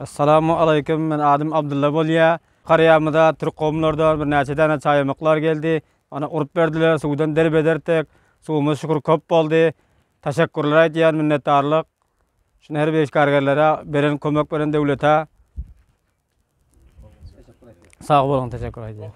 Assalamu alaikum ben Adem abdulla bo'lya qariyamida Türk qavmlaridan bir necha çay chayimiqlar geldi. Ana urib berdilar Sudan derib ederdik suvimiz shukur ko'p bo'ldi tashakkurlar aytayan minnatdorlik shuni har bir ishkargarlarga beren ko'mak beren davlatga sog' bo'ling tashakkur aytaman